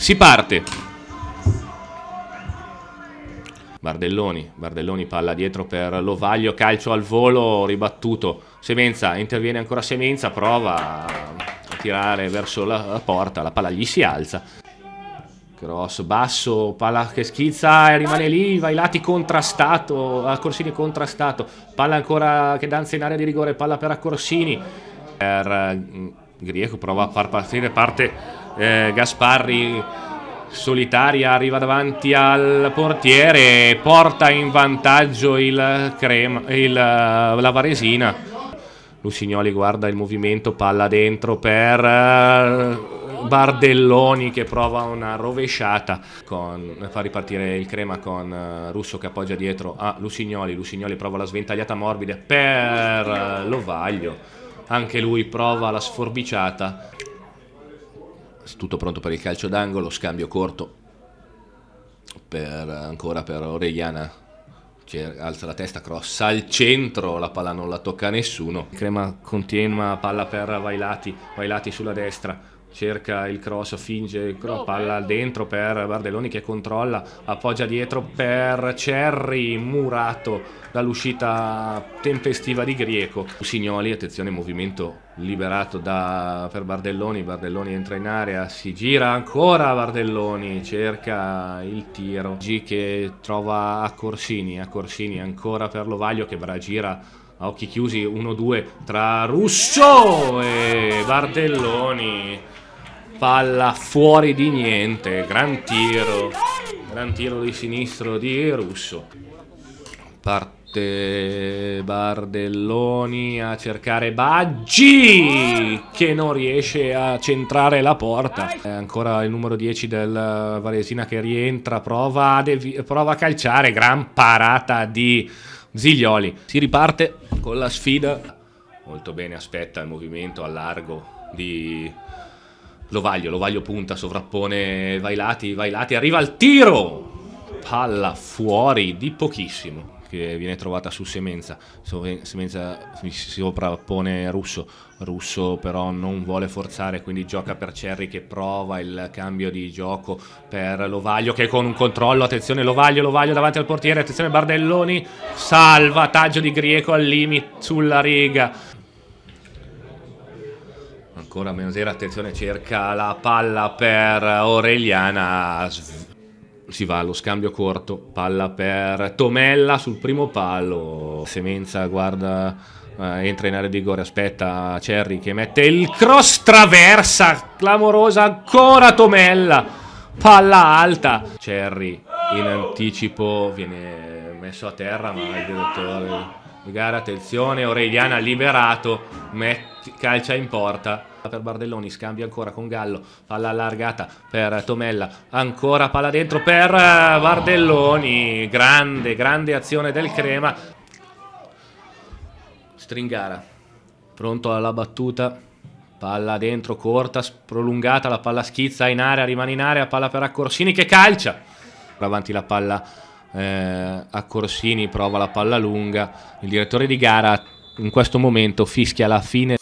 Si parte. Bardelloni, Bardelloni palla dietro per Lovaglio, calcio al volo, ribattuto. Semenza, interviene ancora Semenza, prova a tirare verso la porta, la palla gli si alza. Cross basso, palla che schizza e rimane lì, Vailati contrastato, a Corsini contrastato, palla ancora che danza in area di rigore, palla per Accorsini. Per mm, Grieco prova a far partire parte eh, Gasparri solitaria arriva davanti al portiere e porta in vantaggio il crema, il, eh, la Varesina Lucignoli guarda il movimento palla dentro per eh, Bardelloni che prova una rovesciata con, fa ripartire il crema con eh, Russo che appoggia dietro a Lucignoli Lucignoli prova la sventagliata morbida per Lovaglio anche lui prova la sforbiciata. Tutto pronto per il calcio d'angolo, scambio corto per, ancora per Orellana alza la testa, crossa al centro, la palla non la tocca a nessuno. Crema continua, palla per Vailati, Vailati sulla destra, cerca il cross, finge il la palla dentro per Bardelloni che controlla, appoggia dietro per Cerri, murato dall'uscita tempestiva di Grieco. Signoli, attenzione, movimento liberato da, per Bardelloni, Bardelloni entra in area, si gira ancora Bardelloni, cerca il tiro, G che trova a Corsini, a Corsini ancora per Lovaglio che gira a occhi chiusi 1-2 tra Russo e Bardelloni palla fuori di niente, gran tiro, gran tiro di sinistro di Russo. Parte Bardelloni a cercare Baggi che non riesce a centrare la porta. È ancora il numero 10 del Varesina che rientra, prova a, prova a calciare, gran parata di Ziglioli. Si riparte con la sfida. Molto bene, aspetta il movimento a largo di Lovaglio, Lovaglio punta, sovrappone vai lati, vai lati, arriva al tiro! Palla fuori di pochissimo che viene trovata su Semenza, Semenza si sovrappone Russo, Russo però non vuole forzare quindi gioca per Cerri che prova il cambio di gioco per Lovaglio che con un controllo, attenzione Lovaglio, Lovaglio davanti al portiere, attenzione Bardelloni, salvataggio di Grieco al limite sulla riga Ancora Menzera, attenzione, cerca la palla per Aureliana. Si va allo scambio corto, palla per Tomella sul primo palo. Semenza guarda, eh, entra in area di gore, aspetta Cerri che mette il cross traversa, clamorosa ancora Tomella. Palla alta. Cerri in anticipo viene messo a terra, ma il direttore gara, attenzione, Aureliana liberato, metti, calcia in porta per Bardelloni, scambia ancora con Gallo, palla allargata per Tomella, ancora palla dentro per eh, Bardelloni, grande, grande azione del Crema. Stringara, pronto alla battuta, palla dentro, corta, prolungata, la palla schizza in area, rimane in area, palla per Accorsini che calcia, avanti la palla eh, Accorsini, prova la palla lunga, il direttore di gara in questo momento fischia la fine.